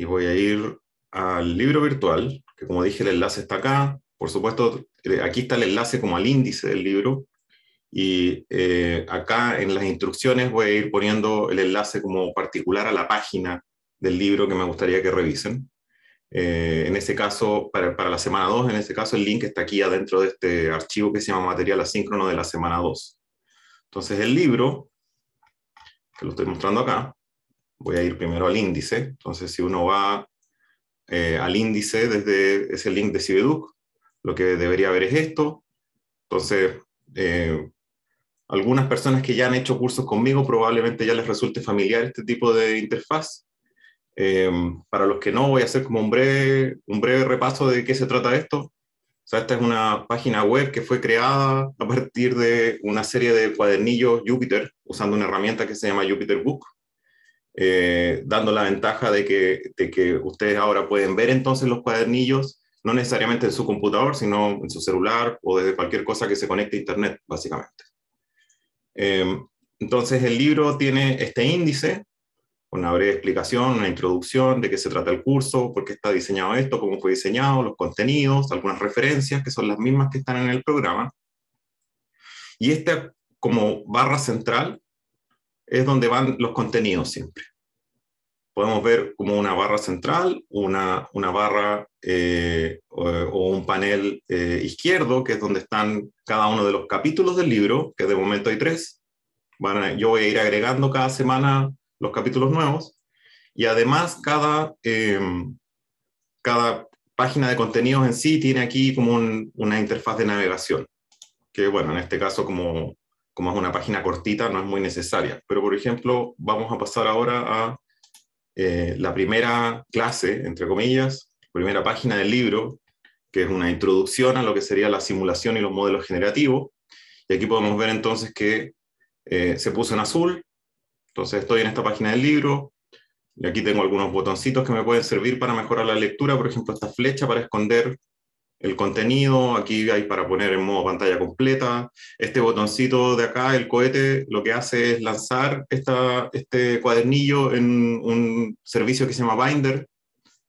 y voy a ir al libro virtual, que como dije el enlace está acá. Por supuesto, eh, aquí está el enlace como al índice del libro y eh, acá en las instrucciones voy a ir poniendo el enlace como particular a la página del libro que me gustaría que revisen. Eh, en ese caso, para, para la semana 2, en ese caso el link está aquí adentro de este archivo que se llama material asíncrono de la semana 2. Entonces el libro, que lo estoy mostrando acá, Voy a ir primero al índice. Entonces, si uno va eh, al índice desde ese link de Cibeduc, lo que debería ver es esto. Entonces, eh, algunas personas que ya han hecho cursos conmigo probablemente ya les resulte familiar este tipo de interfaz. Eh, para los que no, voy a hacer como un breve, un breve repaso de qué se trata esto. esta es una página web que fue creada a partir de una serie de cuadernillos Jupyter usando una herramienta que se llama Jupyter Book. Eh, dando la ventaja de que, ustedes ahora pueden ver entonces los cuadernillos, no necesariamente en su computador, sino en su celular o desde cualquier cosa que se conecte a Internet, básicamente. Em, entonces el libro tiene este índice, una breve explicación, una introducción de qué se trata el curso, por qué está diseñado esto, cómo fue diseñado, los contenidos, algunas referencias que son las mismas que están en el programa. Y esta como barra central es donde van los contenidos siempre. Podemos ver como una barra central, una, una barra eh, o, un panel eh, izquierdo, que es donde están cada uno de los capítulos del libro, que de momento hay tres. Van yo voy a ir agregando cada semana los capítulos nuevos. Y además cada, eh, cada página de contenidos en sí tiene aquí como una interfaz de navegación, que bueno, en este caso como como es una página cortita, no es muy necesaria. Pero, por ejemplo, vamos a pasar ahora a eh, la primera clase, entre comillas, primera página del libro, que es una introducción a lo que sería la simulación y los modelos generativos. Y aquí podemos ver entonces que eh, se puso en azul. Entonces estoy en esta página del libro. Y aquí tengo algunos botoncitos que me pueden servir para mejorar la lectura. Por ejemplo, esta flecha para esconder el contenido, aquí hay para poner en modo pantalla completa. Este botoncito de acá, el cohete, lo que hace es lanzar esta, este cuadernillo en un servicio que se llama Binder,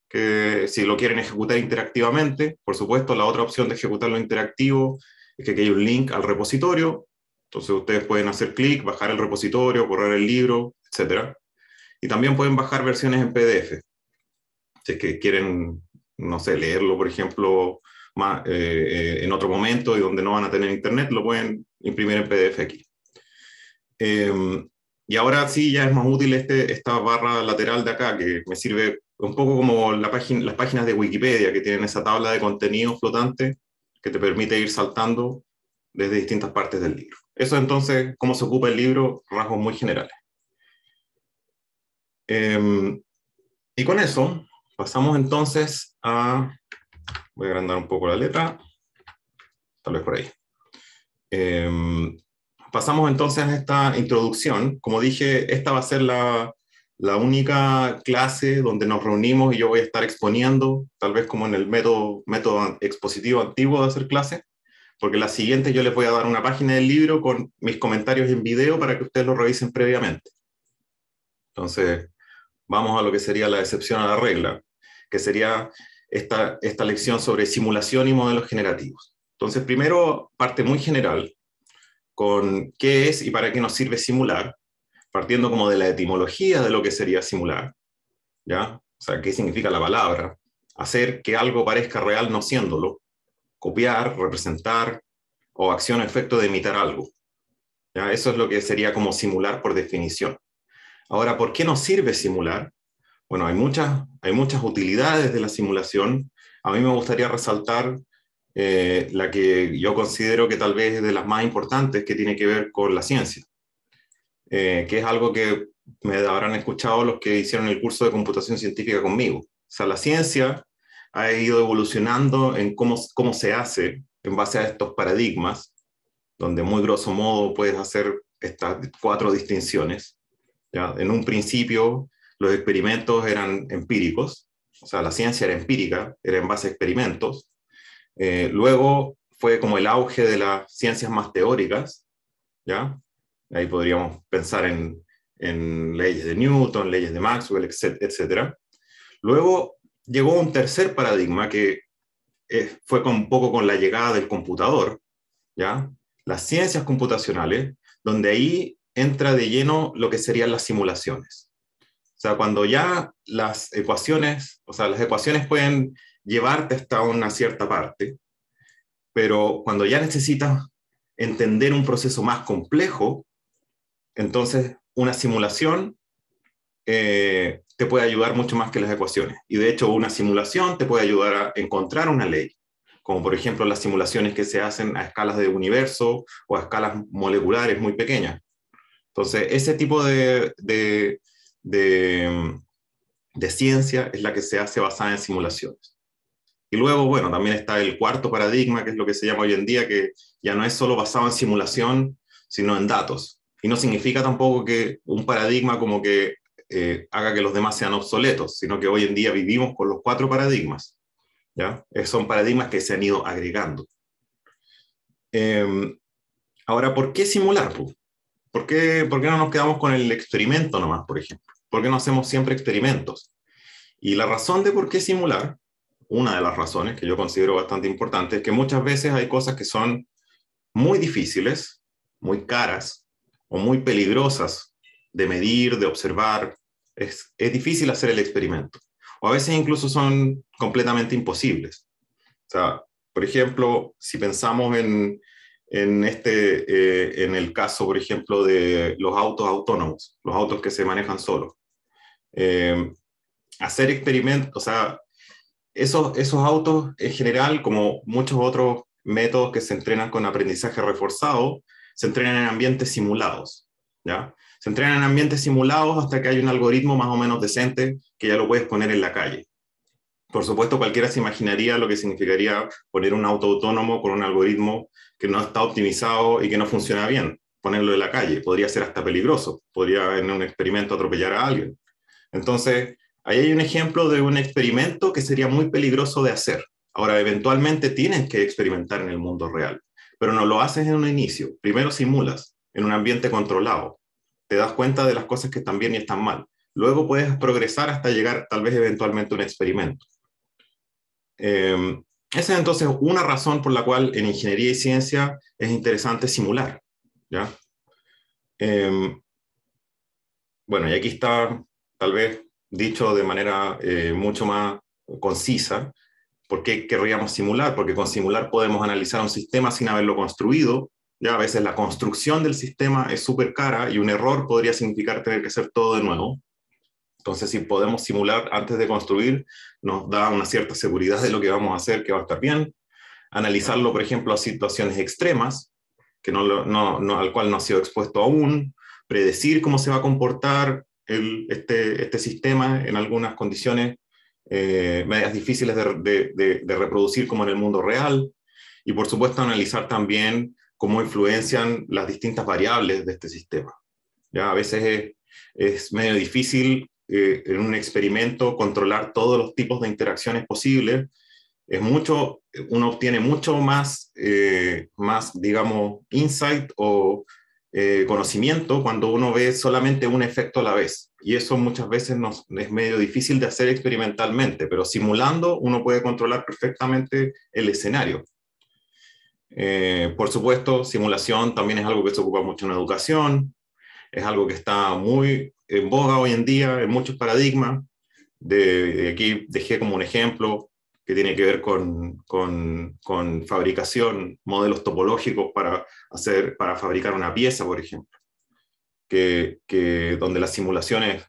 que si lo quieren ejecutar interactivamente, por supuesto, la otra opción de ejecutarlo interactivo es que aquí hay un link al repositorio, entonces ustedes pueden hacer clic, bajar el repositorio, correr el libro, etc. Y también pueden bajar versiones en PDF. Si es que quieren, no sé, leerlo, por ejemplo, eh, eh, en otro momento y donde no van a tener internet, lo pueden imprimir en PDF aquí. Em, y ahora sí ya es más útil este, esta barra lateral de acá, que me sirve un poco como la página, las páginas de Wikipedia, que tienen esa tabla de contenido flotante que te permite ir saltando desde distintas partes del libro. Eso entonces, cómo se ocupa el libro, rasgos muy generales. Em, y con eso, pasamos entonces a Voy a agrandar un poco la letra, tal vez por ahí. Em, pasamos entonces a esta introducción. Como dije, esta va a ser la, la, única clase donde nos reunimos y yo voy a estar exponiendo, tal vez como en el método, método expositivo antiguo de hacer clase, porque la siguiente yo les voy a dar una página del libro con mis comentarios en video para que ustedes lo revisen previamente. Entonces, vamos a lo que sería la excepción a la regla, que sería esta, lección sobre simulación y modelos generativos. Entonces, primero parte muy general con qué es y para qué nos sirve simular, partiendo como de la etimología de lo que sería simular, ¿ya? O sea, qué significa la palabra, hacer que algo parezca real no siéndolo, copiar, representar o acción efecto de imitar algo. ¿ya? Eso es lo que sería como simular por definición. Ahora, ¿por qué nos sirve simular? Bueno, hay muchas, hay muchas utilidades de la simulación. A mí me gustaría resaltar eh, la que yo considero que tal vez es de las más importantes, que tiene que ver con la ciencia, eh, que es algo que me habrán escuchado los que hicieron el curso de computación científica conmigo. O sea, la ciencia ha ido evolucionando en cómo, cómo se hace en base a estos paradigmas, donde muy grosso modo puedes hacer estas cuatro distinciones. ¿ya? En un principio, los experimentos eran empíricos, o sea, la ciencia era empírica, era en base a experimentos. Eh, luego fue como el auge de las ciencias más teóricas, ¿ya? Ahí podríamos pensar en, en leyes de Newton, leyes de Maxwell, etcétera. Luego llegó un tercer paradigma que eh, fue con, un poco con la llegada del computador, ¿ya? Las ciencias computacionales, donde ahí entra de lleno lo que serían las simulaciones. O sea, cuando ya las ecuaciones, o sea, las ecuaciones pueden llevarte hasta una cierta parte, pero cuando ya necesitas entender un proceso más complejo, entonces una simulación eh, te puede ayudar mucho más que las ecuaciones. Y de hecho, una simulación te puede ayudar a encontrar una ley, como por ejemplo las simulaciones que se hacen a escalas de universo o a escalas moleculares muy pequeñas. Entonces, ese tipo de de, ciencia es la que se hace basada en simulaciones. Y luego, bueno, también está el cuarto paradigma, que es lo que se llama hoy en día, que ya no es solo basado en simulación, sino en datos. Y no significa tampoco que un paradigma como que eh, haga que los demás sean obsoletos, sino que hoy en día vivimos con los cuatro paradigmas. ¿ya? Eh, son paradigmas que se han ido agregando. Em, ahora, ¿por qué simular? Pues? ¿Por qué, no nos quedamos con el experimento nomás, por ejemplo? ¿Por qué no hacemos siempre experimentos? Y la razón de por qué simular, una de las razones que yo considero bastante importante, es que muchas veces hay cosas que son muy difíciles, muy caras o muy peligrosas de medir, de observar. Es, es difícil hacer el experimento. O a veces incluso son completamente imposibles. O sea, por ejemplo, si pensamos en, en, este, eh, en el caso, por ejemplo, de los autos autónomos, los autos que se manejan solos. Eh, hacer experimentos, o sea, esos, esos autos en general, como muchos otros métodos que se entrenan con aprendizaje reforzado, se entrenan en ambientes simulados, ¿ya? Se entrenan en ambientes simulados hasta que hay un algoritmo más o menos decente que ya lo puedes poner en la calle. Por supuesto, cualquiera se imaginaría lo que significaría poner un auto autónomo con un algoritmo que no está optimizado y que no funciona bien, ponerlo en la calle. Podría ser hasta peligroso, podría en un experimento atropellar a alguien. Entonces, ahí hay un ejemplo de un experimento que sería muy peligroso de hacer. Ahora, eventualmente tienes que experimentar en el mundo real, pero no lo haces en un inicio. Primero simulas en un ambiente controlado. Te das cuenta de las cosas que están bien y están mal. Luego puedes progresar hasta llegar tal vez eventualmente a un experimento. Em, esa es entonces una razón por la cual en ingeniería y ciencia es interesante simular. Em, bueno, y aquí está tal vez dicho de manera eh, mucho más concisa, ¿por qué querríamos simular? Porque con simular podemos analizar un sistema sin haberlo construido. Ya a veces la construcción del sistema es súper cara y un error podría significar tener que hacer todo de nuevo. Entonces, si podemos simular antes de construir, nos da una cierta seguridad de lo que vamos a hacer, que va a estar bien. Analizarlo, por ejemplo, a situaciones extremas, que no, no, no al cual no ha sido expuesto aún, predecir cómo se va a comportar el, este, este sistema en algunas condiciones eh, medias difíciles de, de, reproducir como en el mundo real. Y por supuesto analizar también cómo influencian las distintas variables de este sistema. Ya a veces es, es medio difícil eh, en un experimento controlar todos los tipos de interacciones posibles, es mucho, uno obtiene mucho más, eh, más digamos, insight o eh, conocimiento cuando uno ve solamente un efecto a la vez. Y eso muchas veces nos, es medio difícil de hacer experimentalmente, pero simulando uno puede controlar perfectamente el escenario. por supuesto, simulación también es algo que se ocupa mucho en educación, es algo que está muy en boga hoy en día en muchos paradigmas. De, aquí dejé como un ejemplo que tiene que ver con, con, fabricación, modelos topológicos para, hacer, para fabricar una pieza, por ejemplo, que, que donde la simulación es,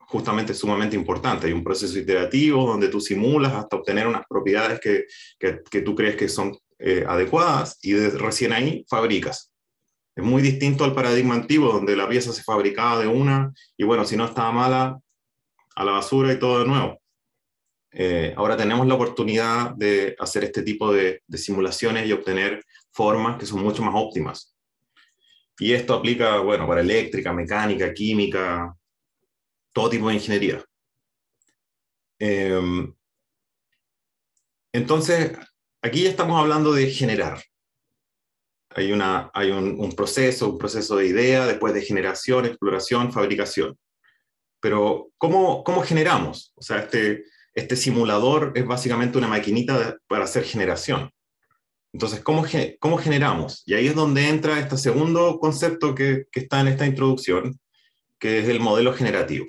justamente sumamente importante. Hay un proceso iterativo donde tú simulas hasta obtener unas propiedades que, que, tú crees que son eh, adecuadas y recién ahí fabricas. Es muy distinto al paradigma antiguo, donde la pieza se fabricaba de una y bueno, si no estaba mala, a la basura y todo de nuevo. Eh, ahora tenemos la oportunidad de hacer este tipo de, simulaciones y obtener formas que son mucho más óptimas. Y esto aplica, bueno, para eléctrica, mecánica, química, todo tipo de ingeniería. Em, entonces, aquí ya estamos hablando de generar hay, una, hay un, proceso, un proceso de idea, después de generación, exploración, fabricación. Pero ¿cómo, cómo generamos? O sea, este, este simulador es básicamente una maquinita para hacer generación. Entonces, ¿cómo, ¿cómo generamos? Y ahí es donde entra este segundo concepto que está en esta introducción, que es el modelo generativo.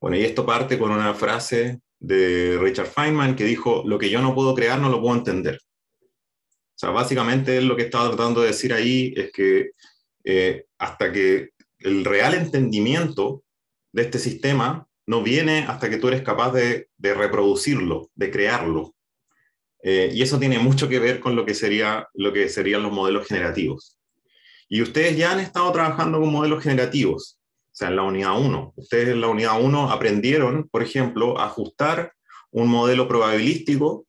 Bueno, y esto parte con una frase de Richard Feynman que dijo, lo que yo no puedo crear no lo puedo entender sea, básicamente lo que estaba tratando de decir ahí es que eh, hasta que el real entendimiento de este sistema no viene hasta que tú eres capaz de, reproducirlo, de crearlo. Eh, y eso tiene mucho que ver con lo que, sería, lo que serían los modelos generativos. Y ustedes ya han estado trabajando con modelos generativos, o sea, en la unidad 1. Ustedes en la unidad 1 aprendieron, por ejemplo, a ajustar un modelo probabilístico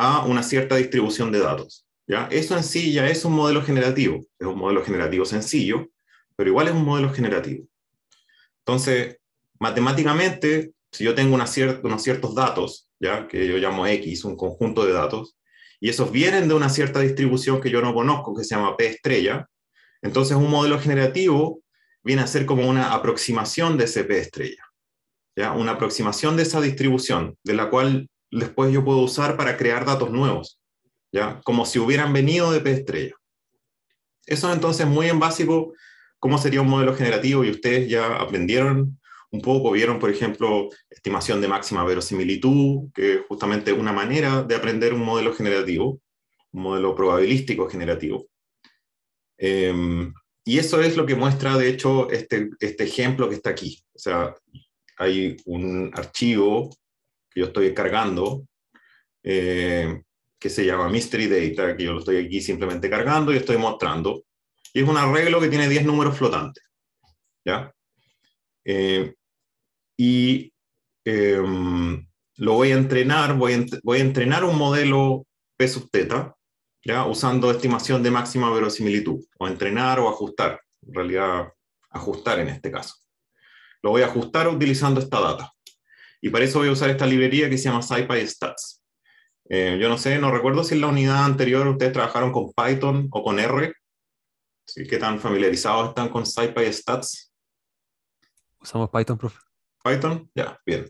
a una cierta distribución de datos. ¿ya? Eso en sí ya es un modelo generativo, es un modelo generativo sencillo, pero igual es un modelo generativo. Entonces, matemáticamente, si yo tengo una unos ciertos datos, ¿ya? que yo llamo X, un conjunto de datos, y esos vienen de una cierta distribución que yo no conozco, que se llama P estrella, entonces un modelo generativo viene a ser como una aproximación de ese P estrella, ¿ya? una aproximación de esa distribución, de la cual después yo puedo usar para crear datos nuevos, ¿ya? Como si hubieran venido de P estrella. Eso entonces muy en básico, cómo sería un modelo generativo y ustedes ya aprendieron un poco, vieron, por ejemplo, estimación de máxima verosimilitud, que es justamente una manera de aprender un modelo generativo, un modelo probabilístico generativo. Em, y eso es lo que muestra, de hecho, este, este ejemplo que está aquí. O sea, hay un archivo yo estoy cargando, eh, que se llama Mystery Data, que yo lo estoy aquí simplemente cargando y estoy mostrando. Y es un arreglo que tiene 10 números flotantes. ¿Ya? Eh, y em, lo voy a entrenar, voy a, entrenar un modelo P sub teta, ¿ya? usando estimación de máxima verosimilitud, o entrenar o ajustar, en realidad ajustar en este caso. Lo voy a ajustar utilizando esta data. Y para eso voy a usar esta librería que se llama SciPy eh, yo no sé, no recuerdo si en la unidad anterior ustedes trabajaron con Python o con R. ¿Qué tan familiarizados están con SciPy Stats? Usamos Python, profe. Python, ya, bien.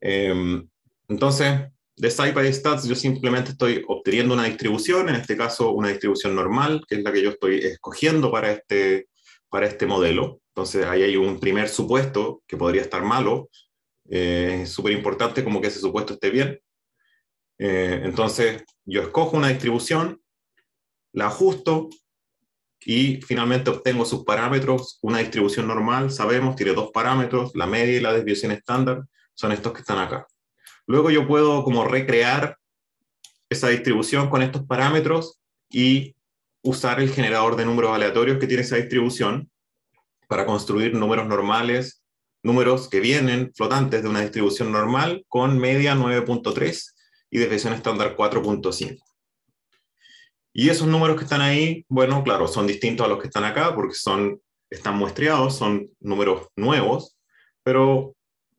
Em, entonces, de SciPy Stats yo simplemente estoy obteniendo una distribución, en este caso una distribución normal, que es la que yo estoy escogiendo para este, para este modelo. Entonces ahí hay un primer supuesto que podría estar malo, eh, es súper importante como que ese supuesto esté bien. Eh, entonces, yo escojo una distribución, la ajusto y finalmente obtengo sus parámetros. Una distribución normal, sabemos, tiene dos parámetros, la media y la desviación estándar, son estos que están acá. Luego yo puedo como recrear esa distribución con estos parámetros y usar el generador de números aleatorios que tiene esa distribución para construir números normales números que vienen flotantes de una distribución normal con media 9.3 y desviación estándar 4.5. Y esos números que están ahí, bueno, claro, son distintos a los que están acá porque son, están muestreados, son números nuevos, pero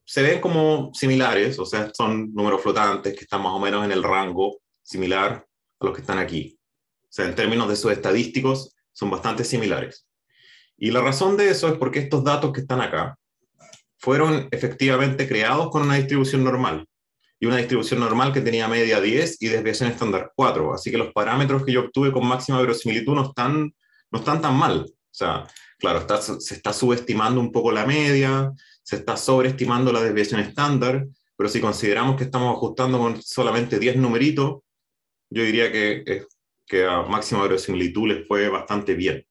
se ven como similares, o sea, son números flotantes que están más o menos en el rango similar a los que están aquí. O sea, en términos de sus estadísticos, son bastante similares. Y la razón de eso es porque estos datos que están acá fueron efectivamente creados con una distribución normal y una distribución normal que tenía media 10 y desviación estándar 4. Así que los parámetros que yo obtuve con máxima verosimilitud no están, no están tan mal. O sea, claro, se está subestimando un poco la media, se está sobreestimando la desviación estándar, pero si consideramos que estamos ajustando con solamente 10 numeritos, yo diría que, eh, que a máxima verosimilitud les fue bastante bien.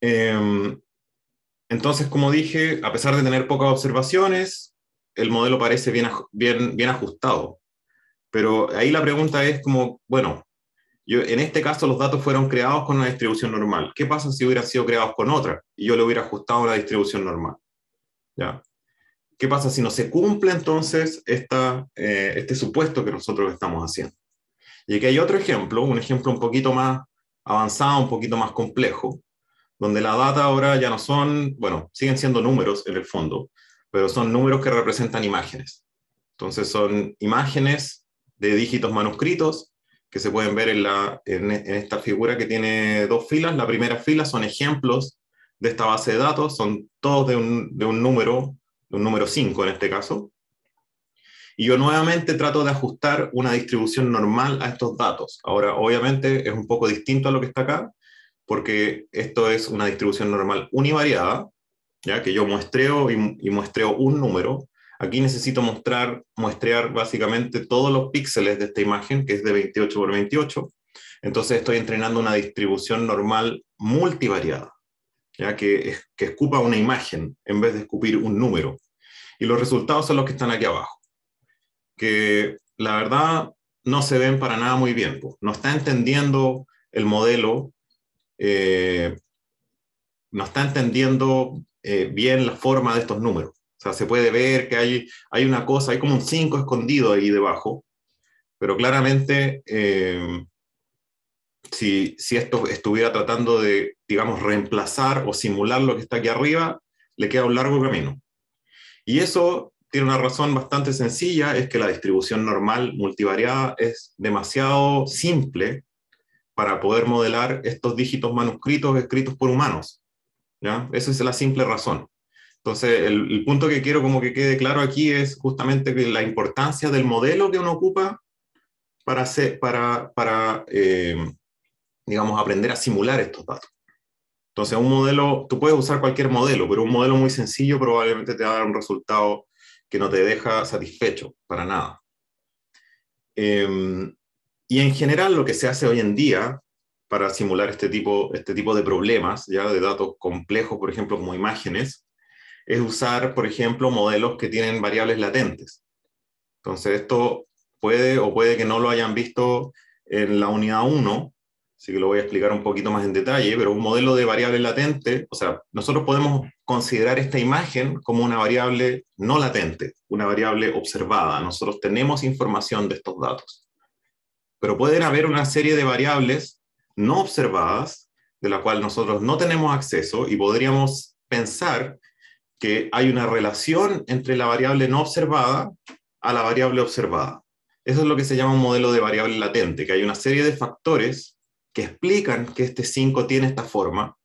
Em, entonces, como dije, a pesar de tener pocas observaciones, el modelo parece bien, bien, ajustado. Pero ahí la pregunta es como, bueno, yo, en este caso los datos fueron creados con una distribución normal. ¿Qué pasa si hubiera sido creados con otra y yo le hubiera ajustado a una distribución normal? ¿Ya? ¿Qué pasa si no se cumple entonces esta, eh, este supuesto que nosotros estamos haciendo? Y aquí hay otro ejemplo, un ejemplo un poquito más avanzado, un poquito más complejo, donde la data ahora ya no son, bueno, siguen siendo números en el fondo, pero son números que representan imágenes. Entonces son imágenes de dígitos manuscritos que se pueden ver en, la, esta figura que tiene dos filas. La primera fila son ejemplos de esta base de datos, son todos de un, de un número, de un número 5 en este caso. Y yo nuevamente trato de ajustar una distribución normal a estos datos. Ahora, obviamente es un poco distinto a lo que está acá, porque esto es una distribución normal univariada, ya que yo muestreo y, muestreo un número. Aquí necesito mostrar, muestrear básicamente todos los píxeles de esta imagen, que es de 28 por 28. Entonces estoy entrenando una distribución normal multivariada, ya que, que escupa una imagen en vez de escupir un número. Y los resultados son los que están aquí abajo, que la verdad no se ven para nada muy bien. No está entendiendo el modelo eh, no está entendiendo eh, bien la forma de estos números. O sea, se puede ver que hay, hay una cosa, hay como un 5 escondido ahí debajo, pero claramente eh, si, si esto estuviera tratando de, digamos, reemplazar o simular lo que está aquí arriba, le queda un largo camino. Y eso tiene una razón bastante sencilla, es que la distribución normal multivariada es demasiado simple para poder modelar estos dígitos manuscritos escritos por humanos. ¿ya? Esa es la simple razón. Entonces, el, punto que quiero como que quede claro aquí es justamente la importancia del modelo que uno ocupa para, hacer, para, para eh, digamos, aprender a simular estos datos. Entonces, un modelo, tú puedes usar cualquier modelo, pero un modelo muy sencillo probablemente te va a dar un resultado que no te deja satisfecho para nada. Em, y en general lo que se hace hoy en día para simular este tipo, este tipo de problemas, ya de datos complejos, por ejemplo, como imágenes, es usar, por ejemplo, modelos que tienen variables latentes. Entonces, esto puede o puede que no lo hayan visto en la unidad 1, así que lo voy a explicar un poquito más en detalle, pero un modelo de variable latente, o sea, nosotros podemos considerar esta imagen como una variable no latente, una variable observada. Nosotros tenemos información de estos datos pero pueden haber una serie de variables no observadas, de la cual nosotros no tenemos acceso y podríamos pensar que hay una relación entre la variable no observada a la variable observada. Eso es lo que se llama un modelo de variable latente, que hay una serie de factores que explican que este 5 tiene esta forma.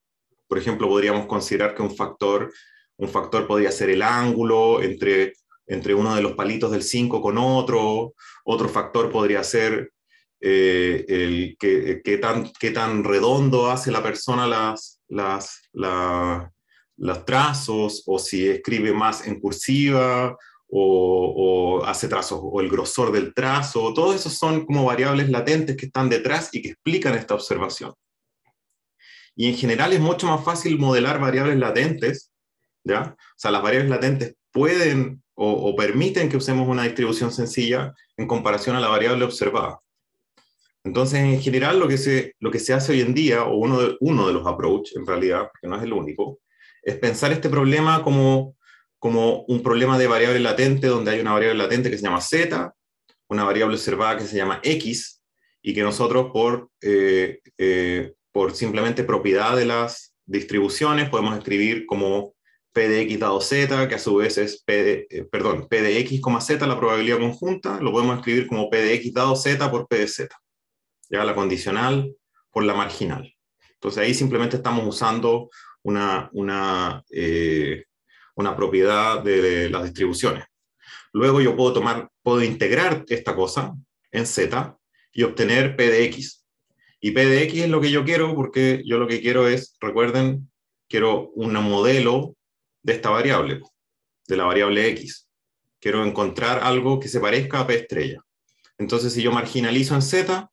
Por ejemplo, podríamos considerar que un factor, un factor podría ser el ángulo entre, entre uno de los palitos del 5 con otro, otro factor podría ser eh, el, qué, tan, qué tan redondo hace la persona las, las, los trazos, o si escribe más en cursiva, o, hace trazos, o el grosor del trazo, todos esos son como variables latentes que están detrás y que explican esta observación. Y en general es mucho más fácil modelar variables latentes, ¿ya? O sea, las variables latentes pueden o permiten que usemos una distribución sencilla en comparación a la variable observada. Entonces, en general, lo que se, lo que se hace hoy en día, o uno de, uno de los approaches, en realidad, que no es el único, es pensar este problema como, como un problema de variable latente, donde hay una variable latente que se llama Z, una variable observada que se llama X, y que nosotros por, eh, eh, por simplemente propiedad de las distribuciones podemos escribir como P de X dado Z, que a su vez es P eh, perdón, P de X, Z, la probabilidad conjunta, lo podemos escribir como P de X dado Z por P de Z. Ya la condicional por la marginal. Entonces ahí simplemente estamos usando una, una, eh, una propiedad de las distribuciones. Luego yo puedo tomar, puedo integrar esta cosa en Z y obtener P de X. Y P de X es lo que yo quiero porque yo lo que quiero es, recuerden, quiero un modelo de esta variable, de la variable X. Quiero encontrar algo que se parezca a P estrella. Entonces si yo marginalizo en Z,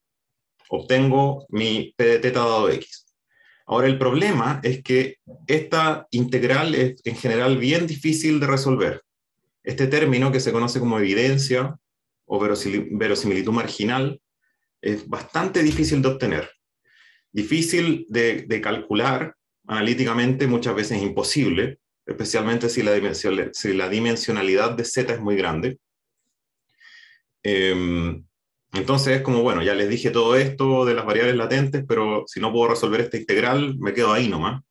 obtengo mi P de teta dado X. Ahora, el problema es que esta integral es en general bien difícil de resolver. Este término que se conoce como evidencia o verosimilitud marginal es bastante difícil de obtener. Difícil de, calcular analíticamente, muchas veces imposible, especialmente si la, si la dimensionalidad de Z es muy grande. Eh, entonces es como, bueno, ya les dije todo esto de las variables latentes, pero si no puedo resolver esta integral, me quedo ahí nomás.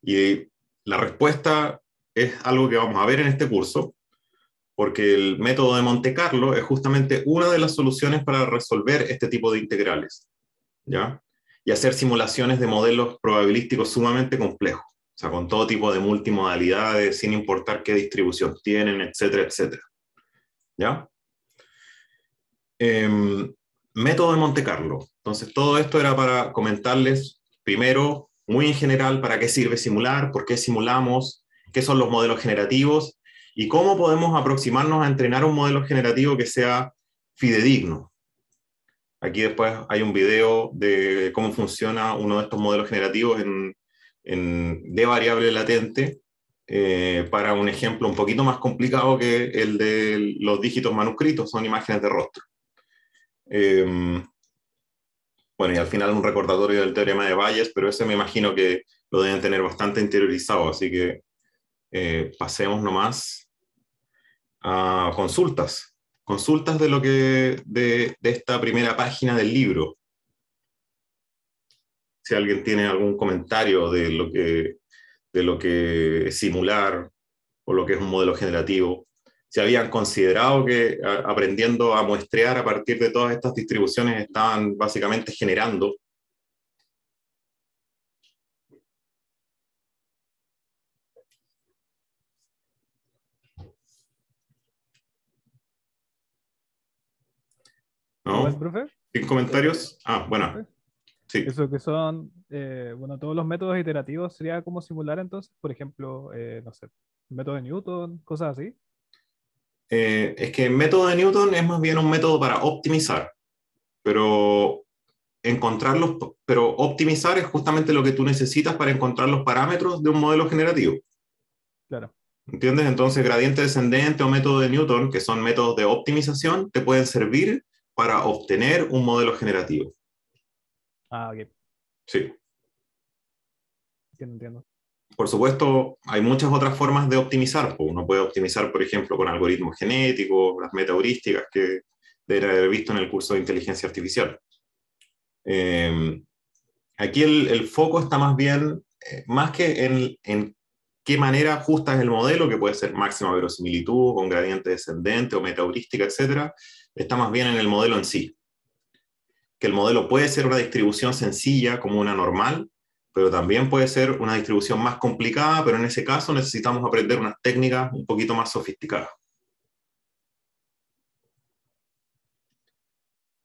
Y la respuesta es algo que vamos a ver en este curso, porque el método de Monte Carlo es justamente una de las soluciones para resolver este tipo de integrales, ¿ya? Y hacer simulaciones de modelos probabilísticos sumamente complejos, o sea, con todo tipo de multimodalidades, sin importar qué distribución tienen, etcétera, etcétera. ¿Ya? Em, método de Monte Carlo. Entonces, todo esto era para comentarles primero, muy en general, para qué sirve simular, por qué simulamos, qué son los modelos generativos y cómo podemos aproximarnos a entrenar un modelo generativo que sea fidedigno. Aquí después hay un video de cómo funciona uno de estos modelos generativos de variable latente eh, para un ejemplo un poquito más complicado que el de los dígitos manuscritos, son imágenes de rostro. Em, bueno, y al final un recordatorio del teorema de Bayes, pero ese me imagino que lo deben tener bastante interiorizado, así que eh, pasemos nomás a consultas. Consultas de lo que de, esta primera página del libro. Si alguien tiene algún comentario de lo que de lo que es simular o lo que es un modelo generativo se habían considerado que aprendiendo a muestrear a partir de todas estas distribuciones estaban básicamente generando ¿No? ¿Sin comentarios? Ah, bueno. Sí. Eso que son, eh, bueno, todos los métodos iterativos sería como simular entonces, por ejemplo, eh, no sé, método de Newton, cosas así. Eh, es que el método de Newton es más bien un método para optimizar, pero encontrar pero optimizar es justamente lo que tú necesitas para encontrar los parámetros de un modelo generativo. Claro. ¿Entiendes? Entonces, gradiente descendente o método de Newton, que son métodos de optimización, te pueden servir para obtener un modelo generativo. Ah, ok. Sí. Entiendo, entiendo por supuesto, hay muchas otras formas de optimizar. Pues, uno puede optimizar, por ejemplo, con algoritmos genéticos, las metaheurísticas que debería haber visto en el curso de inteligencia artificial. Em, aquí el, foco está más bien, eh, más que en, en, qué manera justa es el modelo, que puede ser máxima verosimilitud, con gradiente descendente o metaheurística, etc., está más bien en el modelo en sí. Que el modelo puede ser una distribución sencilla como una normal, pero también puede ser una distribución más complicada, pero en ese caso necesitamos aprender unas técnicas un poquito más sofisticadas.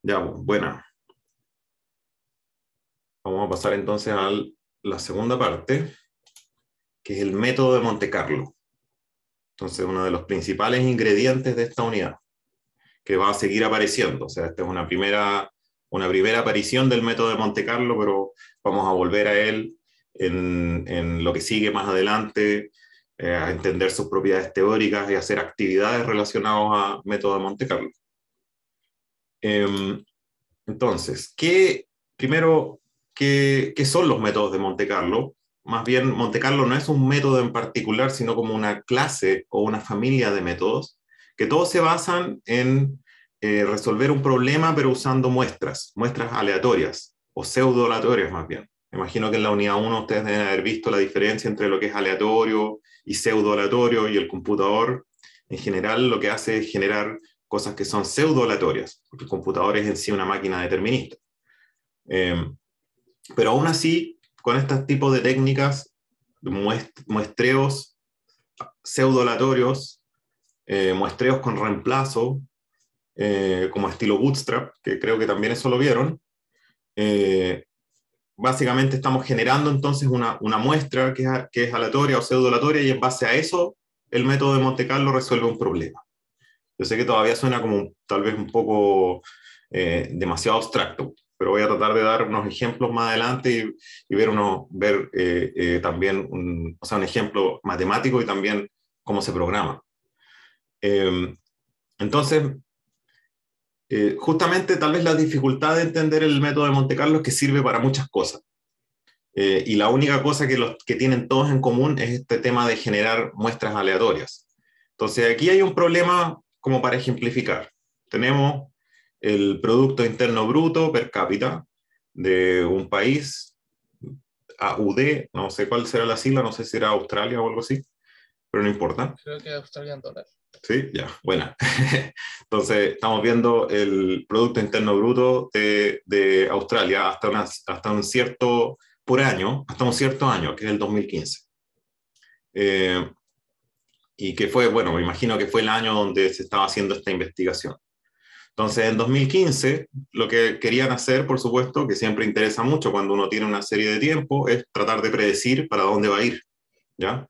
Ya, buena. Vamos a pasar entonces a la segunda parte, que es el método de Monte Carlo. Entonces, uno de los principales ingredientes de esta unidad, que va a seguir apareciendo. O sea, esta es una primera, una primera aparición del método de Monte Carlo, pero vamos a volver a él en, lo que sigue más adelante, eh, a entender sus propiedades teóricas y hacer actividades relacionadas a método de Monte Carlo. Em, entonces, ¿qué, primero, ¿qué, ¿qué son los métodos de Monte Carlo? Más bien, Monte Carlo no es un método en particular, sino como una clase o una familia de métodos que todos se basan en eh, resolver un problema pero usando muestras, muestras aleatorias o pseudo más bien. Me imagino que en la unidad 1 ustedes deben haber visto la diferencia entre lo que es aleatorio y pseudo y el computador en general lo que hace es generar cosas que son pseudo porque el computador es en sí una máquina determinista. Em, pero aún así, con este tipo de técnicas, muestreos pseudo eh, muestreos con reemplazo, eh, como estilo Bootstrap, que creo que también eso lo vieron, eh, básicamente estamos generando entonces una, muestra que es, que aleatoria o pseudo aleatoria y en base a eso el método de Monte Carlo resuelve un problema. Yo sé que todavía suena como tal vez un poco eh, demasiado abstracto, pero voy a tratar de dar unos ejemplos más adelante y, ver, uno, ver eh, también un, o un ejemplo matemático y también cómo se programa. Em, entonces, eh, justamente tal vez la dificultad de entender el método de Monte Carlo es que sirve para muchas cosas. Eh, y la única cosa que, los, que tienen todos en común es este tema de generar muestras aleatorias. Entonces, aquí hay un problema como para ejemplificar. Tenemos el Producto Interno Bruto per cápita de un país, AUD, no sé cuál será la sigla, no sé si será Australia o algo así, pero no importa. Creo que Australia en dólares. Sí, ya, buena. Entonces, estamos viendo el Producto Interno Bruto de, Australia hasta, hasta un cierto, por año, hasta un cierto año, que es el 2015. Eh, y que fue, bueno, me imagino que fue el año donde se estaba haciendo esta investigación. Entonces, en 2015, lo que querían hacer, por supuesto, que siempre interesa mucho cuando uno tiene una serie de tiempo, es tratar de predecir para dónde va a ir, ¿ya?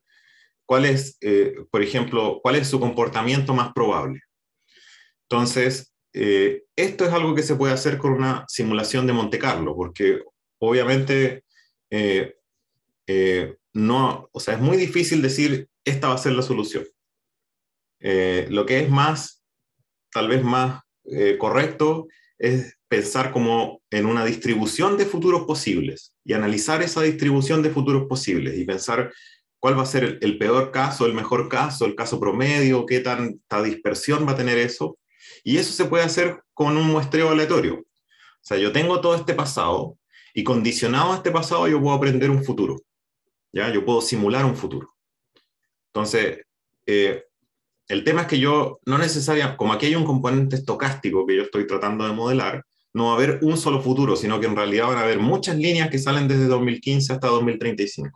cuál es, eh, por ejemplo, cuál es su comportamiento más probable. Entonces, eh, esto es algo que se puede hacer con una simulación de Monte Carlo, porque obviamente eh, no, o sea, es muy difícil decir esta va a ser la solución. lo que es más, tal vez más correcto, es pensar como en una distribución de futuros posibles y analizar esa distribución de futuros posibles y pensar cuál va a ser el, peor caso, el mejor caso, el caso promedio, qué tanta dispersión va a tener eso. Y eso se puede hacer con un muestreo aleatorio. O sea, yo tengo todo este pasado y condicionado a este pasado yo puedo aprender un futuro. ¿ya? Yo puedo simular un futuro. Entonces, eh, el tema es que yo no necesariamente, como aquí hay un componente estocástico que yo estoy tratando de modelar, no va a haber un solo futuro, sino que en realidad van a haber muchas líneas que salen desde 2015 hasta 2035.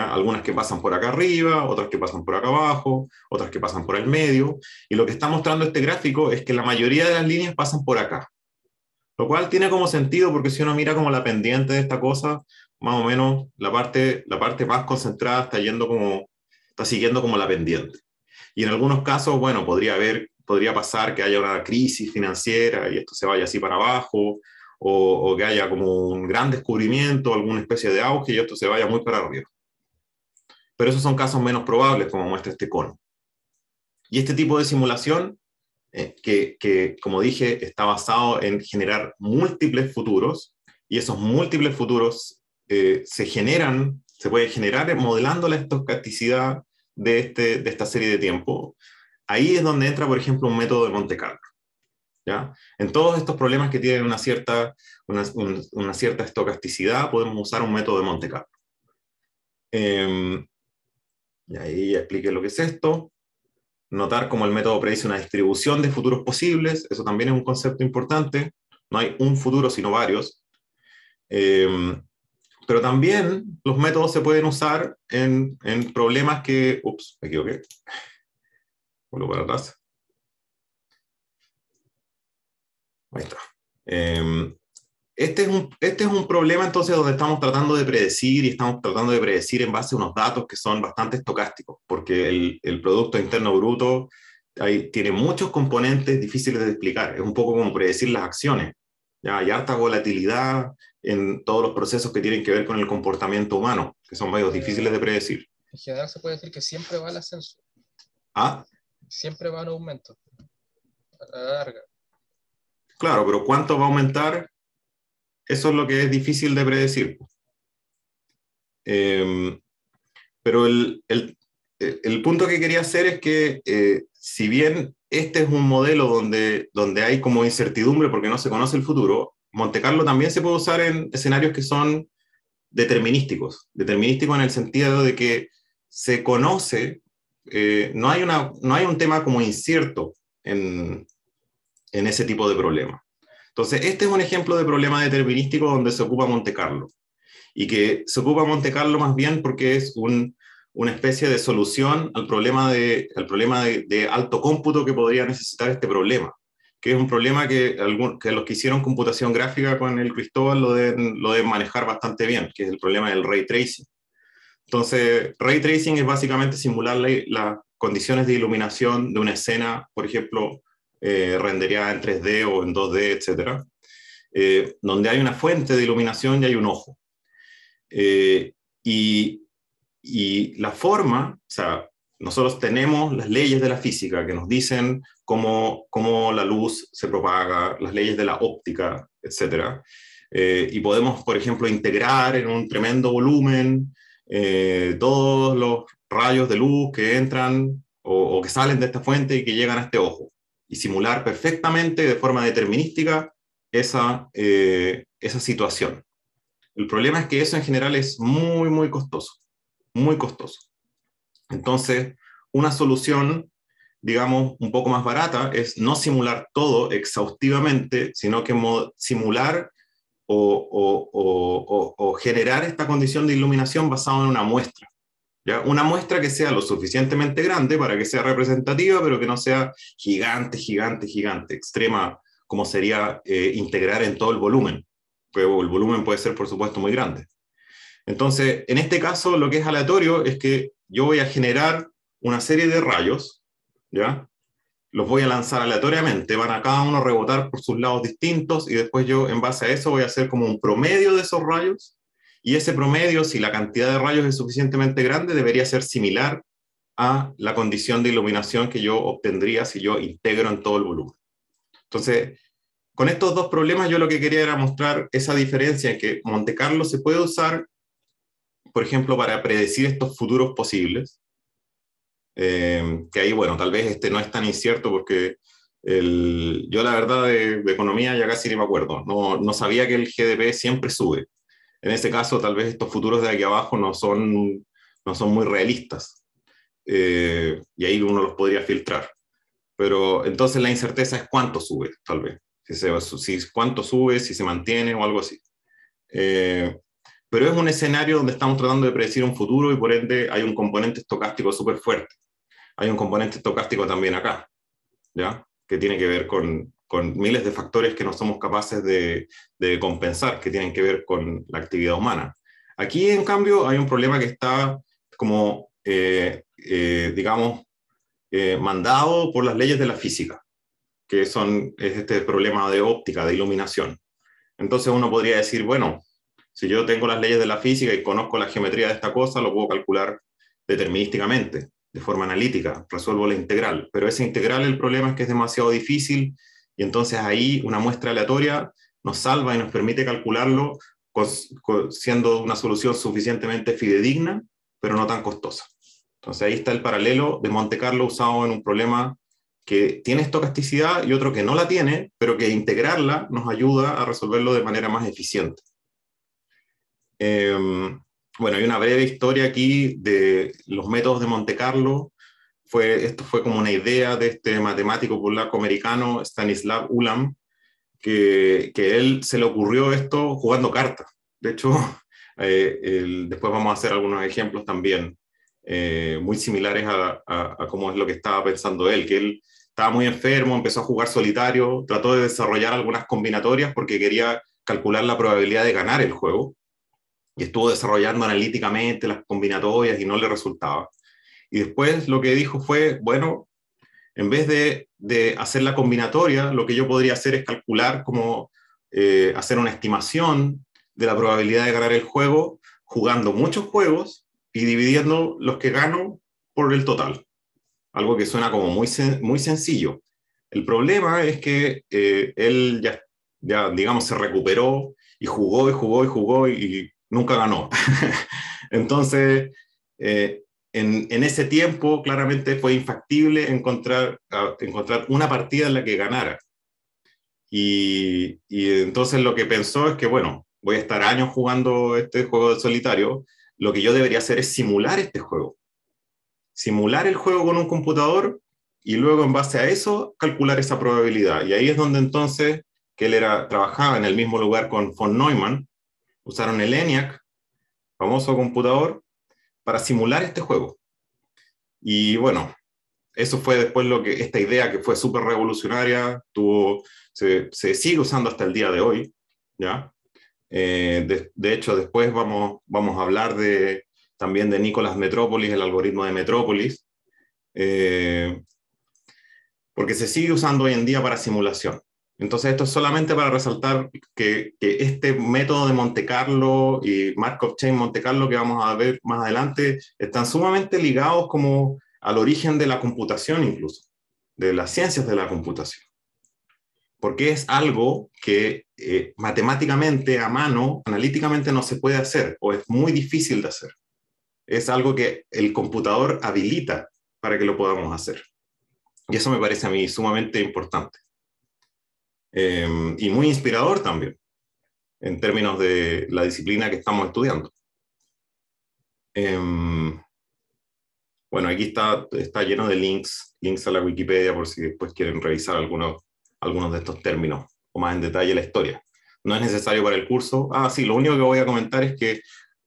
Algunas que pasan por acá arriba, otras que pasan por acá abajo, otras que pasan por el medio. Y lo que está mostrando este gráfico es que la mayoría de las líneas pasan por acá. Lo cual tiene como sentido porque si uno mira como la pendiente de esta cosa, más o menos la parte, la parte más concentrada está yendo como, está siguiendo como la pendiente. Y en algunos casos, bueno, podría haber, podría pasar que haya una crisis financiera y esto se vaya así para abajo, o, o, que haya como un gran descubrimiento, alguna especie de auge y esto se vaya muy para arriba pero esos son casos menos probables, como muestra este cono. Y este tipo de simulación, eh, que, como dije, está basado en generar múltiples futuros, y esos múltiples futuros eh, se generan, se puede generar modelando la estocasticidad este, de, esta serie de tiempo. Ahí es donde entra, por ejemplo, un método de Monte Carlo. ¿Ya? En todos estos problemas que tienen una cierta, una, cierta estocasticidad, podemos usar un método de Monte Carlo. Em, y ahí explique lo que es esto. Notar cómo el método predice una distribución de futuros posibles, eso también es un concepto importante. No hay un futuro, sino varios. Em, pero también los métodos se pueden usar en, problemas que... Ups, me equivoqué. Vuelvo para atrás. Ahí está. Em, este es, un, este es un problema entonces donde estamos tratando de predecir y estamos tratando de predecir en base a unos datos que son bastante estocásticos, porque el, el Producto Interno Bruto tiene muchos componentes difíciles de explicar. Es un poco como predecir las acciones. Ya, hay harta volatilidad en todos los procesos que tienen que ver con el comportamiento humano, que son medios difíciles de predecir. En general se puede decir que siempre va al ascenso. ¿Ah? Siempre va al aumento, a la larga. Claro, pero ¿cuánto va a aumentar? eso es lo que es difícil de predecir. Em, pero el, punto que quería hacer es que eh, si bien este es un modelo donde, donde hay como incertidumbre porque no se conoce el futuro, Monte Carlo también se puede usar en escenarios que son determinísticos. Determinísticos en el sentido de que se conoce, eh, no, hay una, no hay un tema como incierto en, en ese tipo de problema. Entonces, este es un ejemplo de problema determinístico donde se ocupa Monte Carlo. Y que se ocupa Monte Carlo más bien porque es una especie de solución al problema, de, problema de, alto cómputo que podría necesitar este problema, que es un problema que, los que hicieron computación gráfica con el Cristóbal lo deben, lo deben manejar bastante bien, que es el problema del ray tracing. Entonces, ray tracing es básicamente simular las condiciones de iluminación de una escena, por ejemplo, eh, rendería en 3D o en 2D, etcétera, eh, donde hay una fuente de iluminación y hay un ojo. Eh, y, la forma, o sea, nosotros tenemos las leyes de la física que nos dicen cómo, cómo la luz se propaga, las leyes de la óptica, etcétera. y podemos, por ejemplo, integrar en un tremendo volumen todos los rayos de luz que entran o, que salen de esta fuente y que llegan a este ojo simular perfectamente de forma determinística esa, eh, esa situación. El problema es que eso en general es muy, muy costoso, muy costoso. Entonces, una solución, digamos, un poco más barata es no simular todo exhaustivamente, sino que simular o, o generar esta condición de iluminación basada en una muestra. Una muestra que sea lo suficientemente grande para que sea representativa, pero que no sea gigante, gigante, gigante, extrema, como sería eh, integrar en todo el volumen. Pero el volumen puede ser, por supuesto, muy grande. Entonces, en este caso, lo que es aleatorio es que yo voy a generar una serie de rayos, ¿ya? Los voy a lanzar aleatoriamente, van a cada uno rebotar por sus lados distintos y después yo, en base a eso, voy a hacer como un promedio de esos rayos y ese promedio, si la cantidad de rayos es suficientemente grande, debería ser similar a la condición de iluminación que yo obtendría si yo integro en todo el volumen. Entonces, con estos dos problemas yo lo que quería era mostrar esa diferencia en que Monte Carlo se puede usar, por ejemplo, para predecir estos futuros posibles, eh, que ahí, bueno, tal vez este no es tan incierto porque el, yo la verdad de, economía ya casi ni me acuerdo, no sabía que el GDP siempre sube en ese caso tal vez estos futuros de aquí abajo no son, no son muy realistas. Eh, y ahí uno los podría filtrar. Pero entonces la incerteza es cuánto sube, tal vez. Si, se, si cuánto sube, si se mantiene o algo así. Eh, pero es un escenario donde estamos tratando de predecir un futuro y por ende hay un componente estocástico súper fuerte. Hay un componente estocástico también acá, ¿ya? Que tiene que ver con, con miles de factores que no somos capaces de, compensar, que tienen que ver con la actividad humana. Aquí, en cambio, hay un problema que está como, eh, eh, digamos, eh, mandado por las leyes de la física, que son, es este problema de óptica, de iluminación. Entonces uno podría decir, bueno, si yo tengo las leyes de la física y conozco la geometría de esta cosa, lo puedo calcular determinísticamente, de forma analítica, resuelvo la integral, pero esa integral el problema es que es demasiado difícil y entonces ahí una muestra aleatoria nos salva y nos permite calcularlo siendo una solución suficientemente fidedigna, pero no tan costosa. Entonces ahí está el paralelo de Monte Carlo usado en un problema que tiene estocasticidad y otro que no la tiene, pero que integrarla nos ayuda a resolverlo de manera más eficiente. Em, bueno, hay una breve historia aquí de los métodos de Monte Carlo fue, esto fue como una idea de este matemático polaco-americano, Stanislav Ulam, que, que, él se le ocurrió esto jugando cartas. De hecho, eh, después vamos a hacer algunos ejemplos también eh, muy similares a, a, cómo es lo que estaba pensando él, que él estaba muy enfermo, empezó a jugar solitario, trató de desarrollar algunas combinatorias porque quería calcular la probabilidad de ganar el juego y estuvo desarrollando analíticamente las combinatorias y no le resultaba. Y después lo que dijo fue, bueno, en vez de, hacer la combinatoria, lo que yo podría hacer es calcular como eh, hacer una estimación de la probabilidad de ganar el juego jugando muchos juegos y dividiendo los que gano por el total. Algo que suena como muy, muy sencillo. El problema es que eh, él ya, ya, digamos, se recuperó y jugó y jugó y jugó y, nunca ganó. Entonces, eh, en, ese tiempo claramente fue infactible encontrar, encontrar una partida en la que ganara. Y, entonces lo que pensó es que, bueno, voy a estar años jugando este juego de solitario, lo que yo debería hacer es simular este juego. Simular el juego con un computador y luego en base a eso calcular esa probabilidad. Y ahí es donde entonces, que él era, trabajaba en el mismo lugar con von Neumann, usaron el ENIAC, famoso computador, para simular este juego. Y bueno, eso fue después lo que, esta idea que fue súper revolucionaria, tuvo, se, sigue usando hasta el día de hoy, ¿ya? Eh, de, hecho, después vamos, vamos a hablar de, también de Nicolás Metrópolis, el algoritmo de Metrópolis, eh, porque se sigue usando hoy en día para simulación. Entonces, esto es solamente para resaltar que, este método de Monte Carlo y Markov Chain Monte Carlo que vamos a ver más adelante están sumamente ligados como al origen de la computación incluso, de las ciencias de la computación. Porque es algo que eh, matemáticamente, a mano, analíticamente no se puede hacer o es muy difícil de hacer. Es algo que el computador habilita para que lo podamos hacer. Y eso me parece a mí sumamente importante. Em, y muy inspirador también en términos de la disciplina que estamos estudiando. Em, bueno, aquí está, está lleno de links, links a la Wikipedia por si después quieren revisar algunos, algunos de estos términos o más en detalle la historia. No es necesario para el curso. Ah, sí, lo único que voy a comentar es que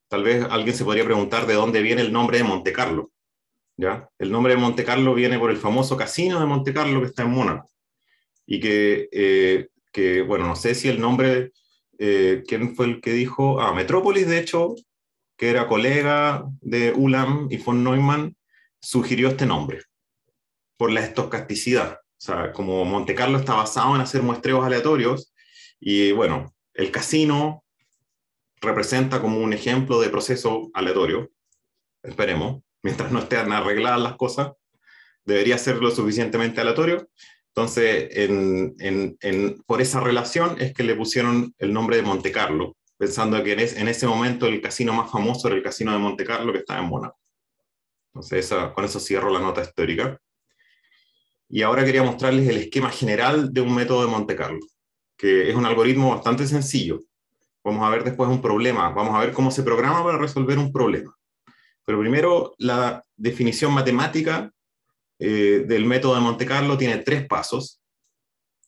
tal vez alguien se podría preguntar de dónde viene el nombre de Monte Carlo. ¿ya? El nombre de Monte Carlo viene por el famoso casino de Monte Carlo que está en Mónaco y eh, que, bueno, no sé si el nombre, eh, ¿quién fue el que dijo? Ah, Metrópolis, de hecho, que era colega de Ulam y von Neumann, sugirió este nombre por la estocasticidad. O sea, como Monte Carlo está basado en hacer muestreos aleatorios, y bueno, el casino representa como un ejemplo de proceso aleatorio, esperemos, mientras no estén arregladas las cosas, debería ser lo suficientemente aleatorio. Entonces, por esa relación es que le pusieron el nombre de Monte Carlo, pensando que en, ese momento el casino más famoso era el casino de Monte Carlo que estaba en Mónaco. Entonces, con eso cierro la nota histórica. Y ahora quería mostrarles el esquema general de un método de Monte Carlo, que es un algoritmo bastante sencillo. Vamos a ver después un problema, vamos a ver cómo se programa para resolver un problema. Pero primero, la definición matemática eh, del método de Monte Carlo tiene tres pasos,